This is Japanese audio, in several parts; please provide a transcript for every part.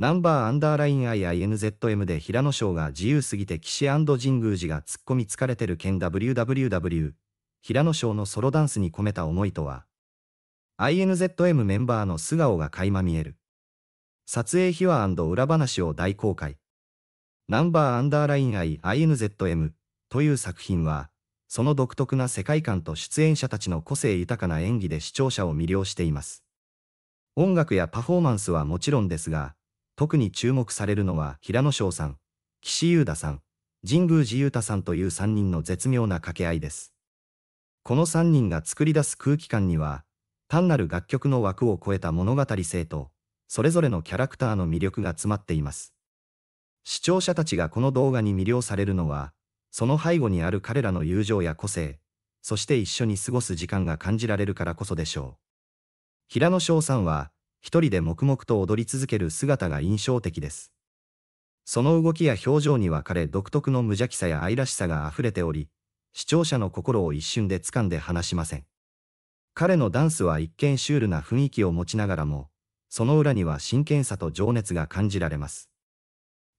ナンバーアンダーライン IINZM で平野翔が自由すぎて岸神宮寺が突っ込み疲れてる件 WWW 平野翔のソロダンスに込めた思いとは INZM メンバーの素顔が垣間見える撮影秘話裏話を大公開ナンバーアンダーライン IINZM という作品はその独特な世界観と出演者たちの個性豊かな演技で視聴者を魅了しています音楽やパフォーマンスはもちろんですが特に注目されるのは平野翔さん、岸優太さん、神宮寺優太さんという3人の絶妙な掛け合いです。この3人が作り出す空気感には、単なる楽曲の枠を超えた物語性と、それぞれのキャラクターの魅力が詰まっています。視聴者たちがこの動画に魅了されるのは、その背後にある彼らの友情や個性、そして一緒に過ごす時間が感じられるからこそでしょう。平野翔さんは、一人で黙々と踊り続ける姿が印象的です。その動きや表情には彼独特の無邪気さや愛らしさが溢れており、視聴者の心を一瞬で掴んで離しません。彼のダンスは一見シュールな雰囲気を持ちながらも、その裏には真剣さと情熱が感じられます。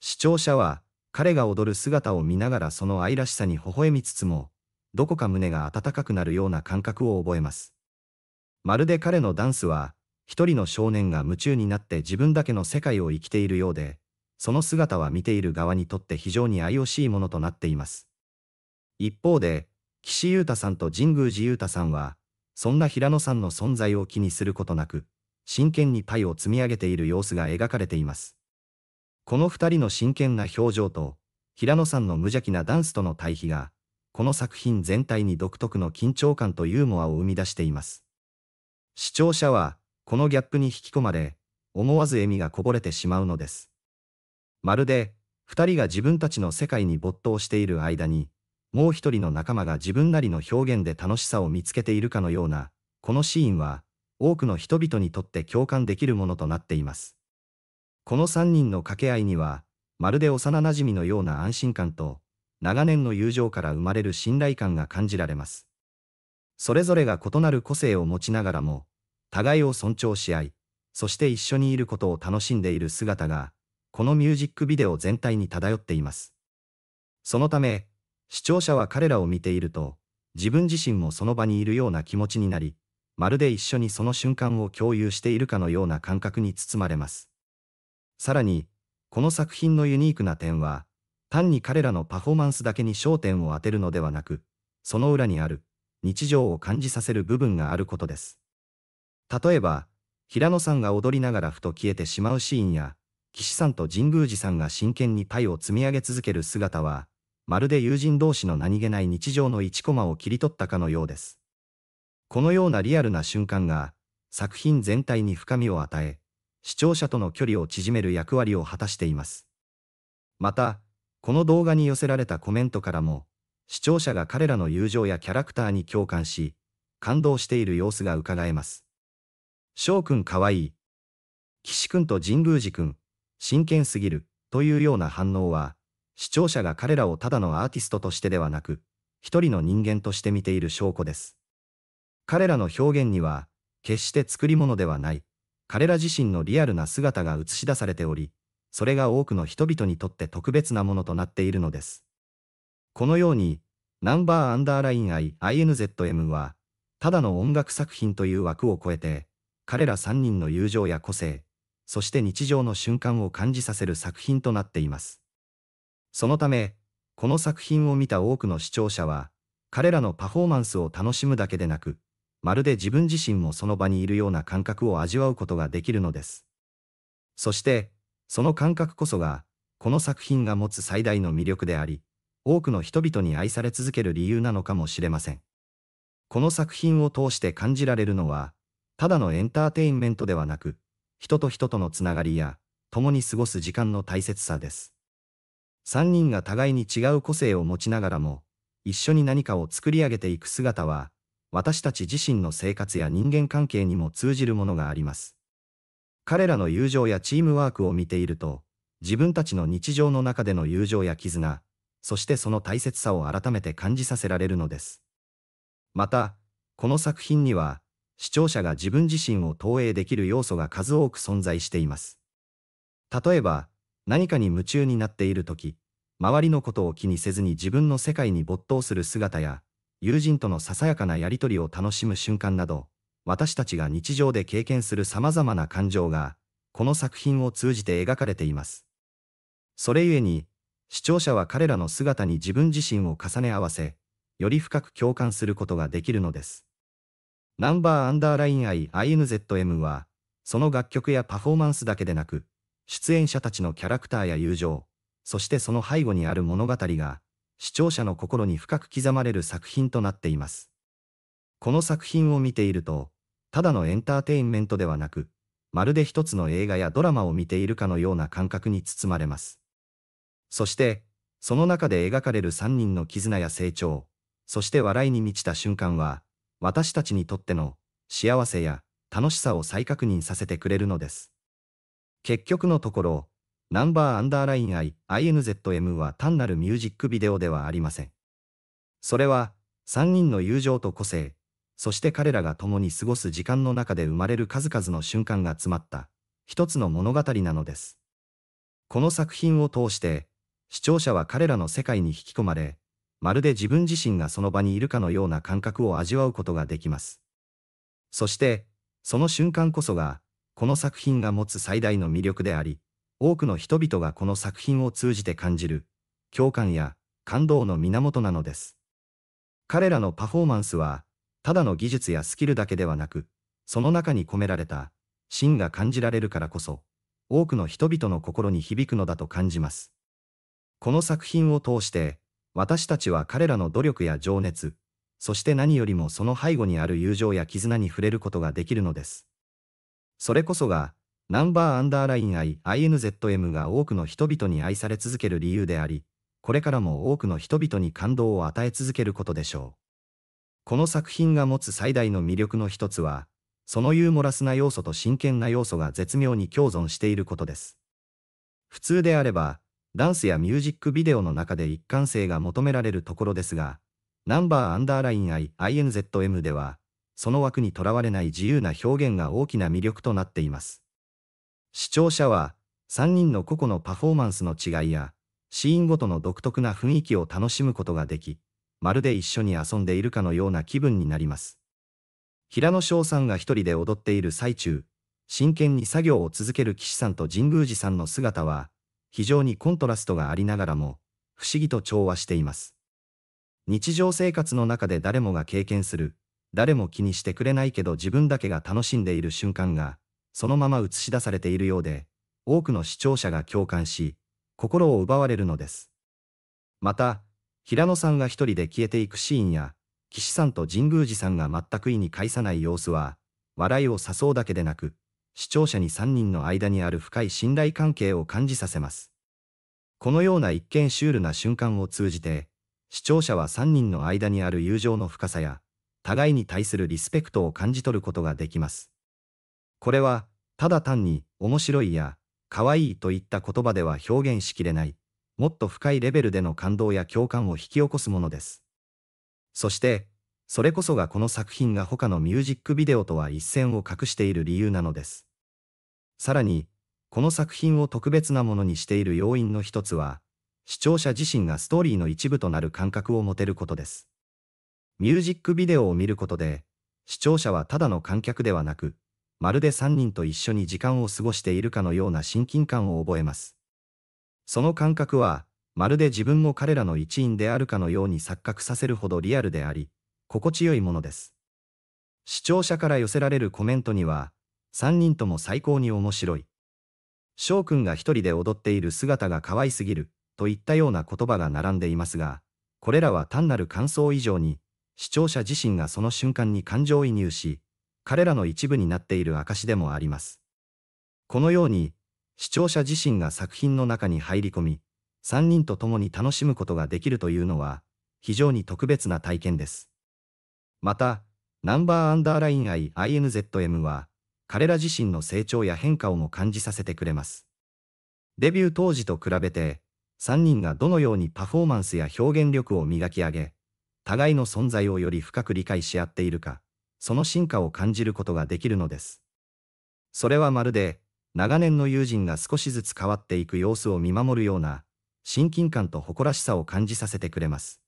視聴者は、彼が踊る姿を見ながらその愛らしさに微笑みつつも、どこか胸が温かくなるような感覚を覚えます。まるで彼のダンスは、一人の少年が夢中になって自分だけの世界を生きているようで、その姿は見ている側にとって非常に愛おしいものとなっています。一方で、岸優太さんと神宮寺優太さんは、そんな平野さんの存在を気にすることなく、真剣にパイを積み上げている様子が描かれています。この二人の真剣な表情と、平野さんの無邪気なダンスとの対比が、この作品全体に独特の緊張感とユーモアを生み出しています。視聴者は、このギャップに引き込まれ、思わず笑みがこぼれてしまうのです。まるで、二人が自分たちの世界に没頭している間に、もう一人の仲間が自分なりの表現で楽しさを見つけているかのような、このシーンは、多くの人々にとって共感できるものとなっています。この三人の掛け合いには、まるで幼馴染のような安心感と、長年の友情から生まれる信頼感が感じられます。それぞれが異なる個性を持ちながらも、互いを尊重し合い、そして一緒にいることを楽しんでいる姿が、このミュージックビデオ全体に漂っています。そのため、視聴者は彼らを見ていると、自分自身もその場にいるような気持ちになり、まるで一緒にその瞬間を共有しているかのような感覚に包まれます。さらに、この作品のユニークな点は、単に彼らのパフォーマンスだけに焦点を当てるのではなく、その裏にある、日常を感じさせる部分があることです。例えば、平野さんが踊りながらふと消えてしまうシーンや、岸さんと神宮寺さんが真剣にパイを積み上げ続ける姿は、まるで友人同士の何気ない日常の1コマを切り取ったかのようです。このようなリアルな瞬間が、作品全体に深みを与え、視聴者との距離を縮める役割を果たしています。また、この動画に寄せられたコメントからも、視聴者が彼らの友情やキャラクターに共感し、感動している様子がうかがえます。翔くんかわいい。岸くんと神宮寺くん、真剣すぎる、というような反応は、視聴者が彼らをただのアーティストとしてではなく、一人の人間として見ている証拠です。彼らの表現には、決して作り物ではない、彼ら自身のリアルな姿が映し出されており、それが多くの人々にとって特別なものとなっているのです。このように、ナンバーアンダーライン IINZM は、ただの音楽作品という枠を超えて、彼ら3人の友情や個性、そして日常の瞬間を感じさせる作品となっています。そのため、この作品を見た多くの視聴者は、彼らのパフォーマンスを楽しむだけでなく、まるで自分自身もその場にいるような感覚を味わうことができるのです。そして、その感覚こそが、この作品が持つ最大の魅力であり、多くの人々に愛され続ける理由なのかもしれません。この作品を通して感じられるのは、ただのエンターテインメントではなく、人と人とのつながりや、共に過ごす時間の大切さです。3人が互いに違う個性を持ちながらも、一緒に何かを作り上げていく姿は、私たち自身の生活や人間関係にも通じるものがあります。彼らの友情やチームワークを見ていると、自分たちの日常の中での友情や絆、そしてその大切さを改めて感じさせられるのです。また、この作品には、視聴者が自分自身を投影できる要素が数多く存在しています。例えば、何かに夢中になっている時、周りのことを気にせずに自分の世界に没頭する姿や、友人とのささやかなやりとりを楽しむ瞬間など、私たちが日常で経験する様々な感情が、この作品を通じて描かれています。それゆえに、視聴者は彼らの姿に自分自身を重ね合わせ、より深く共感することができるのです。ナンバーアンダーライン IINZM は、その楽曲やパフォーマンスだけでなく、出演者たちのキャラクターや友情、そしてその背後にある物語が、視聴者の心に深く刻まれる作品となっています。この作品を見ていると、ただのエンターテインメントではなく、まるで一つの映画やドラマを見ているかのような感覚に包まれます。そして、その中で描かれる3人の絆や成長、そして笑いに満ちた瞬間は、私たちにとっての幸せや楽しさを再確認させてくれるのです。結局のところ、ナンバーアンダーライン I、INZM は単なるミュージックビデオではありません。それは、3人の友情と個性、そして彼らが共に過ごす時間の中で生まれる数々の瞬間が詰まった、一つの物語なのです。この作品を通して、視聴者は彼らの世界に引き込まれ、まるで自分自身がその場にいるかのような感覚を味わうことができます。そして、その瞬間こそが、この作品が持つ最大の魅力であり、多くの人々がこの作品を通じて感じる、共感や感動の源なのです。彼らのパフォーマンスは、ただの技術やスキルだけではなく、その中に込められた、芯が感じられるからこそ、多くの人々の心に響くのだと感じます。この作品を通して、私たちは彼らの努力や情熱、そして何よりもその背後にある友情や絆に触れることができるのです。それこそが、ナンバーアンダーライン I、INZM が多くの人々に愛され続ける理由であり、これからも多くの人々に感動を与え続けることでしょう。この作品が持つ最大の魅力の一つは、そのユーモラスな要素と真剣な要素が絶妙に共存していることです。普通であれば、ダンスやミュージックビデオの中で一貫性が求められるところですが、ナンバーアンダーライン I INZM では、その枠にとらわれない自由な表現が大きな魅力となっています。視聴者は、3人の個々のパフォーマンスの違いや、シーンごとの独特な雰囲気を楽しむことができ、まるで一緒に遊んでいるかのような気分になります。平野翔さんが一人で踊っている最中、真剣に作業を続ける岸さんと神宮寺さんの姿は、非常にコントラストがありながらも、不思議と調和しています。日常生活の中で誰もが経験する、誰も気にしてくれないけど自分だけが楽しんでいる瞬間が、そのまま映し出されているようで、多くの視聴者が共感し、心を奪われるのです。また、平野さんが一人で消えていくシーンや、岸さんと神宮寺さんが全く意に介さない様子は、笑いを誘うだけでなく、視聴者に3人の間にある深い信頼関係を感じさせます。このような一見シュールな瞬間を通じて、視聴者は3人の間にある友情の深さや、互いに対するリスペクトを感じ取ることができます。これは、ただ単に、面白いや、可愛いといった言葉では表現しきれない、もっと深いレベルでの感動や共感を引き起こすものです。そして、それこそがこの作品が他のミュージックビデオとは一線を画している理由なのです。さらに、この作品を特別なものにしている要因の一つは、視聴者自身がストーリーの一部となる感覚を持てることです。ミュージックビデオを見ることで、視聴者はただの観客ではなく、まるで3人と一緒に時間を過ごしているかのような親近感を覚えます。その感覚は、まるで自分も彼らの一員であるかのように錯覚させるほどリアルであり、心地よいものです。視聴者から寄せられるコメントには、3人とも最高に面白い。翔くんが一人で踊っている姿が可愛すぎる、といったような言葉が並んでいますが、これらは単なる感想以上に、視聴者自身がその瞬間に感情移入し、彼らの一部になっている証でもあります。このように、視聴者自身が作品の中に入り込み、3人と共に楽しむことができるというのは、非常に特別な体験です。また、ナンバーアンダーライン IINZM は、彼ら自身の成長や変化をも感じさせてくれます。デビュー当時と比べて、3人がどのようにパフォーマンスや表現力を磨き上げ、互いの存在をより深く理解し合っているか、その進化を感じることができるのです。それはまるで、長年の友人が少しずつ変わっていく様子を見守るような、親近感と誇らしさを感じさせてくれます。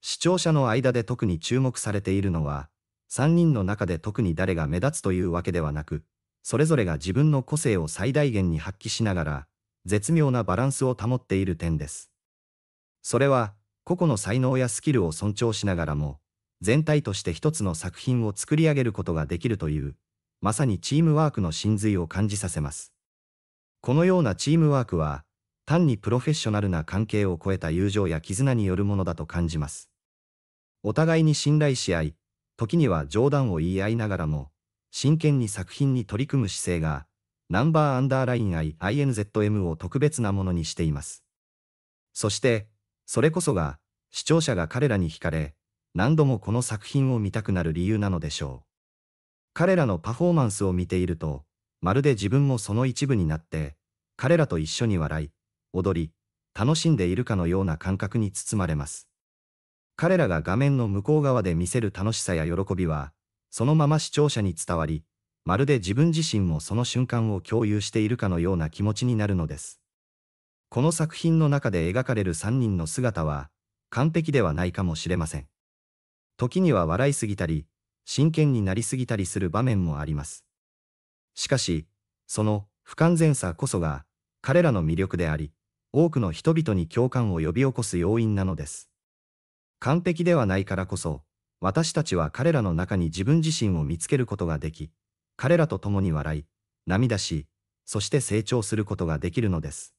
視聴者の間で特に注目されているのは、3人の中で特に誰が目立つというわけではなく、それぞれが自分の個性を最大限に発揮しながら、絶妙なバランスを保っている点です。それは、個々の才能やスキルを尊重しながらも、全体として一つの作品を作り上げることができるという、まさにチームワークの真髄を感じさせます。このようなチームワークは、単にプロフェッショナルな関係を超えた友情や絆によるものだと感じます。お互いに信頼し合い、時には冗談を言い合いながらも、真剣に作品に取り組む姿勢が、ナンバーアンダーライン IINZM を特別なものにしています。そして、それこそが、視聴者が彼らに惹かれ、何度もこの作品を見たくなる理由なのでしょう。彼らのパフォーマンスを見ていると、まるで自分もその一部になって、彼らと一緒に笑い、踊り、楽しんでいるかのような感覚に包まれます。彼らが画面の向こう側で見せる楽しさや喜びは、そのまま視聴者に伝わり、まるで自分自身もその瞬間を共有しているかのような気持ちになるのです。この作品の中で描かれる3人の姿は、完璧ではないかもしれません。時には笑いすぎたり、真剣になりすぎたりする場面もあります。しかし、その不完全さこそが、彼らの魅力であり、多くの人々に共感を呼び起こす要因なのです。完璧ではないからこそ、私たちは彼らの中に自分自身を見つけることができ、彼らと共に笑い、涙し、そして成長することができるのです。